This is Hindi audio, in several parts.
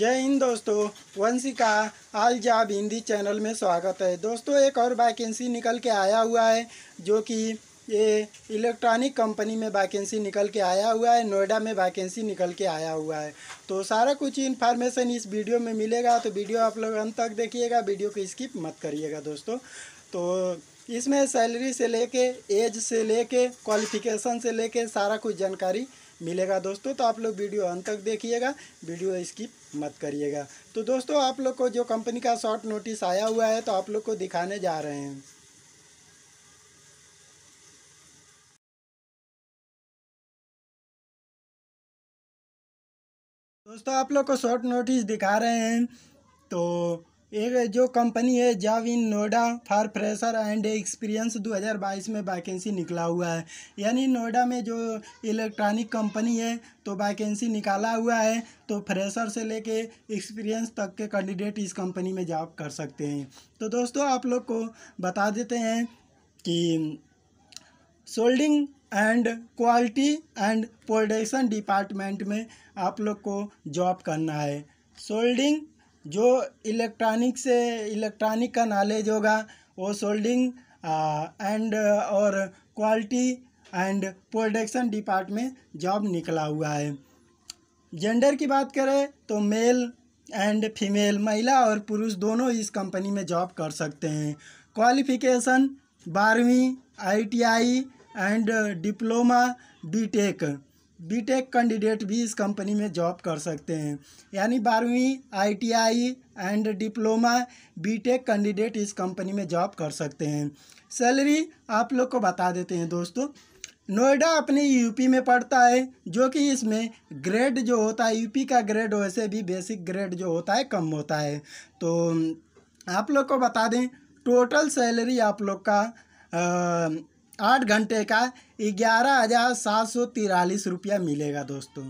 जय हिंद दोस्तों वंशी का आल जाब हिंदी चैनल में स्वागत है दोस्तों एक और वैकेंसी निकल के आया हुआ है जो कि ये इलेक्ट्रॉनिक कंपनी में वैकेंसी निकल के आया हुआ है नोएडा में वैकेंसी निकल के आया हुआ है तो सारा कुछ इन्फॉर्मेशन इस वीडियो में मिलेगा तो वीडियो आप लोग अंत तक देखिएगा वीडियो को स्किप मत करिएगा दोस्तों तो इसमें सैलरी से लेके एज से लेके क्वालिफिकेशन से लेके सारा कुछ जानकारी मिलेगा दोस्तों तो आप लोग वीडियो अंत तक देखिएगा वीडियो स्किप मत करिएगा तो दोस्तों आप लोग को जो कंपनी का शॉर्ट नोटिस आया हुआ है तो आप लोग को दिखाने जा रहे हैं दोस्तों आप लोग को शॉर्ट नोटिस दिखा रहे हैं तो एक जो कंपनी है जाविन in Noida for fresher and experience 2022 में वैकेंसी निकला हुआ है यानी नोएडा में जो इलेक्ट्रॉनिक कंपनी है तो वैकेंसी निकाला हुआ है तो फ्रेशर से लेके एक्सपीरियंस तक के कैंडिडेट इस कंपनी में जॉब कर सकते हैं तो दोस्तों आप लोग को बता देते हैं कि soldering and quality and production department में आप लोग को जॉब करना है सोल्डिंग जो इलेक्ट्रॉनिक से इलेक्ट्रॉनिक का नॉलेज होगा वो सोल्डिंग एंड और quality and production department job निकला हुआ है जेंडर की बात करें तो मेल एंड फीमेल महिला और पुरुष दोनों इस कंपनी में जॉब कर सकते हैं क्वालिफिकेशन बारहवीं ITI and diploma BTech BTech candidate e भी इस कंपनी में जॉब कर सकते हैं यानी बारहवीं ITI and diploma BTech candidate इस कंपनी में जॉब कर सकते हैं सैलरी आप लोग को बता देते हैं दोस्तों नोएडा अपने यूपी में पड़ता है जो कि इसमें ग्रेड जो होता है यूपी का ग्रेड वैसे भी बेसिक ग्रेड जो होता है कम होता है तो आप लोग को बता दें टोटल सैलरी आप लोग का आ, आठ घंटे का ग्यारह हज़ार सात सौ तिरालीस रुपया मिलेगा दोस्तों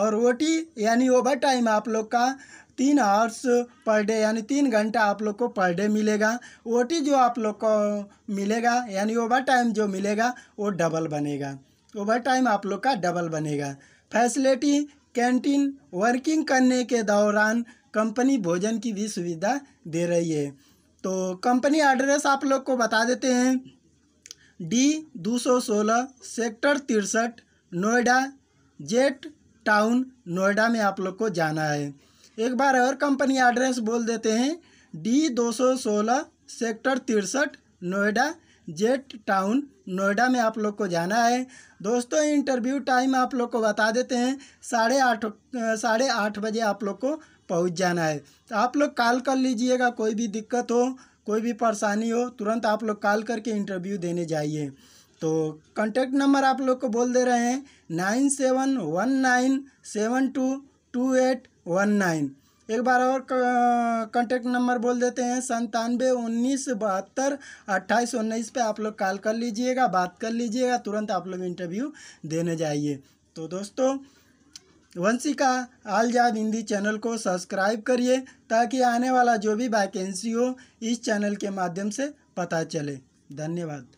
और ओ टी यानी ओवर टाइम आप लोग का तीन आवर्स पर डे यानी तीन घंटा आप लोग को पर डे मिलेगा ओ टी जो आप लोग को मिलेगा यानी ओवर टाइम जो मिलेगा वो डबल बनेगा ओवर टाइम आप लोग का डबल बनेगा फैसिलिटी कैंटीन वर्किंग करने के दौरान कंपनी भोजन की भी सुविधा दे रही है तो कंपनी एड्रेस आप लोग को बता देते हैं डी 216 सेक्टर तिरसठ नोएडा जेट टाउन नोएडा में आप लोग को जाना है एक बार और कंपनी एड्रेस बोल देते हैं डी 216 सेक्टर तिरसठ नोएडा जेट टाउन नोएडा में आप लोग को जाना है दोस्तों इंटरव्यू टाइम आप लोग को बता देते हैं साढ़े आठ साढ़े आठ बजे आप लोग को पहुंच जाना है तो आप लोग कॉल कर लीजिएगा कोई भी दिक्कत हो कोई भी परेशानी हो तुरंत आप लोग कॉल करके इंटरव्यू देने जाइए तो कॉन्टैक्ट नंबर आप लोग को बोल दे रहे हैं nine seven one nine seven two two eight one nine एक बार और कॉन्टैक्ट नंबर बोल देते हैं संतानवे उन्नीस बहत्तर अट्ठाईस उन्नीस पर आप लोग कॉल कर लीजिएगा बात कर लीजिएगा तुरंत आप लोग इंटरव्यू देने जाइए तो दोस्तों वंशी का आल हिंदी चैनल को सब्सक्राइब करिए ताकि आने वाला जो भी वैकेंसी हो इस चैनल के माध्यम से पता चले धन्यवाद